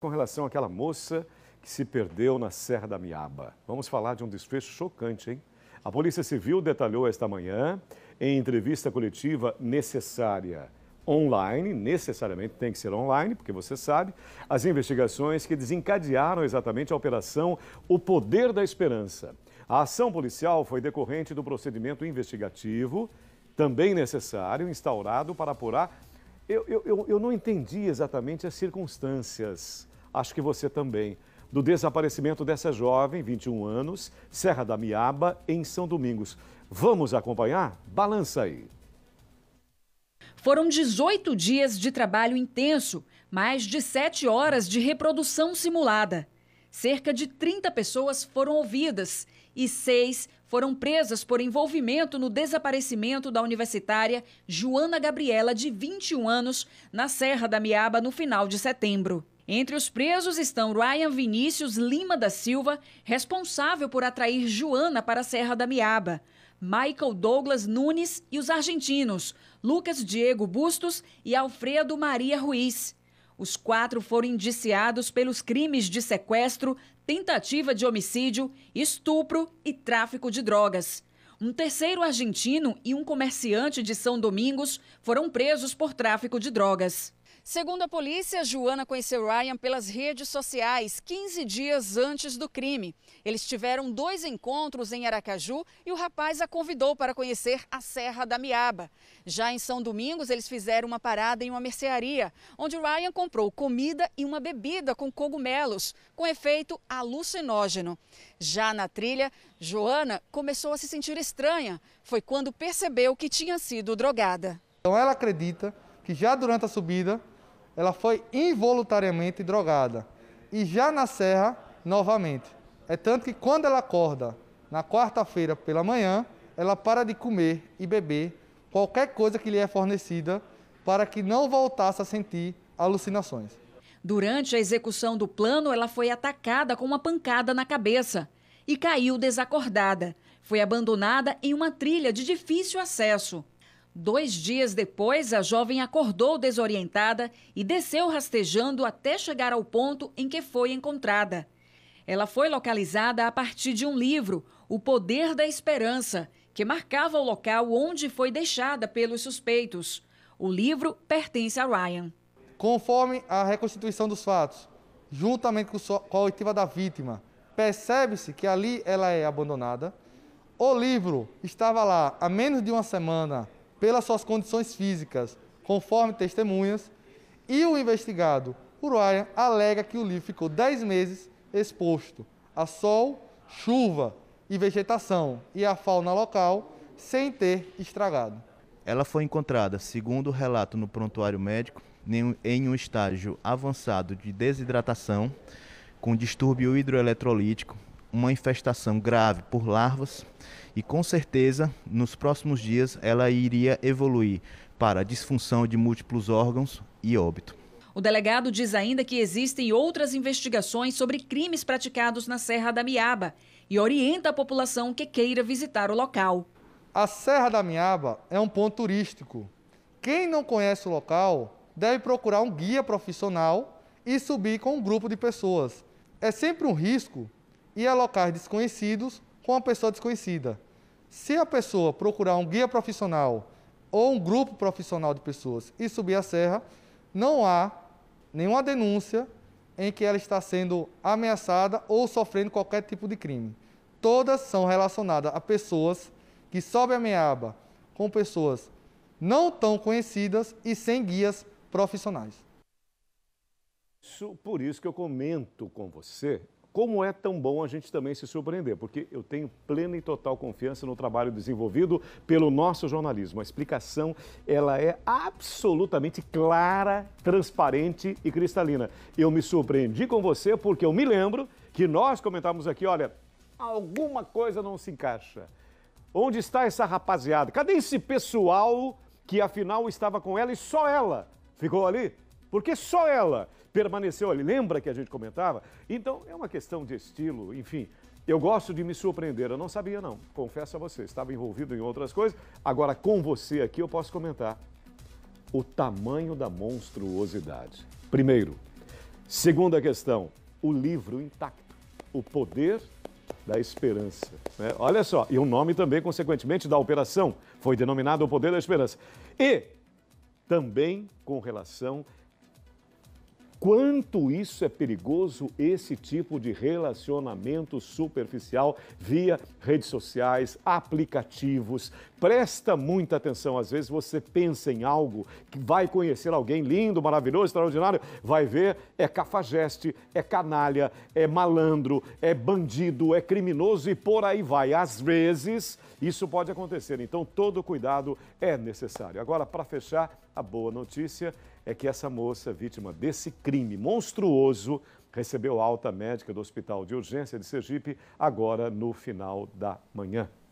com relação àquela moça que se perdeu na Serra da Miaba. Vamos falar de um desfecho chocante, hein? A Polícia Civil detalhou esta manhã, em entrevista coletiva necessária online, necessariamente tem que ser online, porque você sabe, as investigações que desencadearam exatamente a operação O Poder da Esperança. A ação policial foi decorrente do procedimento investigativo, também necessário, instaurado para apurar eu, eu, eu não entendi exatamente as circunstâncias, acho que você também, do desaparecimento dessa jovem, 21 anos, Serra da Miaba, em São Domingos. Vamos acompanhar? Balança aí. Foram 18 dias de trabalho intenso, mais de 7 horas de reprodução simulada. Cerca de 30 pessoas foram ouvidas e seis foram presas por envolvimento no desaparecimento da universitária Joana Gabriela, de 21 anos, na Serra da Miaba, no final de setembro. Entre os presos estão Ryan Vinícius Lima da Silva, responsável por atrair Joana para a Serra da Miaba, Michael Douglas Nunes e os argentinos Lucas Diego Bustos e Alfredo Maria Ruiz. Os quatro foram indiciados pelos crimes de sequestro, tentativa de homicídio, estupro e tráfico de drogas. Um terceiro argentino e um comerciante de São Domingos foram presos por tráfico de drogas. Segundo a polícia, Joana conheceu Ryan pelas redes sociais 15 dias antes do crime. Eles tiveram dois encontros em Aracaju e o rapaz a convidou para conhecer a Serra da Miaba. Já em São Domingos, eles fizeram uma parada em uma mercearia, onde Ryan comprou comida e uma bebida com cogumelos, com efeito alucinógeno. Já na trilha, Joana começou a se sentir estranha. Foi quando percebeu que tinha sido drogada. Então ela acredita que já durante a subida ela foi involuntariamente drogada. E já na serra, novamente. É tanto que quando ela acorda na quarta-feira pela manhã, ela para de comer e beber qualquer coisa que lhe é fornecida para que não voltasse a sentir alucinações. Durante a execução do plano, ela foi atacada com uma pancada na cabeça e caiu desacordada. Foi abandonada em uma trilha de difícil acesso. Dois dias depois, a jovem acordou desorientada e desceu rastejando até chegar ao ponto em que foi encontrada. Ela foi localizada a partir de um livro, O Poder da Esperança, que marcava o local onde foi deixada pelos suspeitos. O livro pertence a Ryan. Conforme a reconstituição dos fatos, juntamente com a coletiva da vítima, percebe-se que ali ela é abandonada. O livro estava lá há menos de uma semana pelas suas condições físicas, conforme testemunhas, e o investigado, o Ryan, alega que o livro ficou 10 meses exposto a sol, chuva e vegetação e a fauna local sem ter estragado. Ela foi encontrada, segundo o relato no prontuário médico, em um estágio avançado de desidratação, com distúrbio hidroeletrolítico, uma infestação grave por larvas e com certeza nos próximos dias ela iria evoluir para disfunção de múltiplos órgãos e óbito. O delegado diz ainda que existem outras investigações sobre crimes praticados na Serra da Miaba e orienta a população que queira visitar o local. A Serra da Miaba é um ponto turístico. Quem não conhece o local deve procurar um guia profissional e subir com um grupo de pessoas. É sempre um risco e a locais desconhecidos com a pessoa desconhecida. Se a pessoa procurar um guia profissional ou um grupo profissional de pessoas e subir a serra, não há nenhuma denúncia em que ela está sendo ameaçada ou sofrendo qualquer tipo de crime. Todas são relacionadas a pessoas que sobem a meaba com pessoas não tão conhecidas e sem guias profissionais. Por isso que eu comento com você como é tão bom a gente também se surpreender, porque eu tenho plena e total confiança no trabalho desenvolvido pelo nosso jornalismo. A explicação, ela é absolutamente clara, transparente e cristalina. Eu me surpreendi com você porque eu me lembro que nós comentamos aqui, olha, alguma coisa não se encaixa. Onde está essa rapaziada? Cadê esse pessoal que afinal estava com ela e só ela ficou ali? Porque só ela permaneceu ali. Lembra que a gente comentava? Então, é uma questão de estilo, enfim. Eu gosto de me surpreender, eu não sabia não, confesso a você, estava envolvido em outras coisas. Agora, com você aqui, eu posso comentar o tamanho da monstruosidade. Primeiro. Segunda questão, o livro intacto, o poder da esperança. Né? Olha só, e o nome também, consequentemente, da operação foi denominado o poder da esperança. E também com relação quanto isso é perigoso, esse tipo de relacionamento superficial via redes sociais, aplicativos, Presta muita atenção, às vezes você pensa em algo, que vai conhecer alguém lindo, maravilhoso, extraordinário, vai ver, é cafajeste, é canalha, é malandro, é bandido, é criminoso e por aí vai. Às vezes isso pode acontecer, então todo cuidado é necessário. Agora, para fechar, a boa notícia é que essa moça, vítima desse crime monstruoso, recebeu alta médica do Hospital de Urgência de Sergipe agora no final da manhã.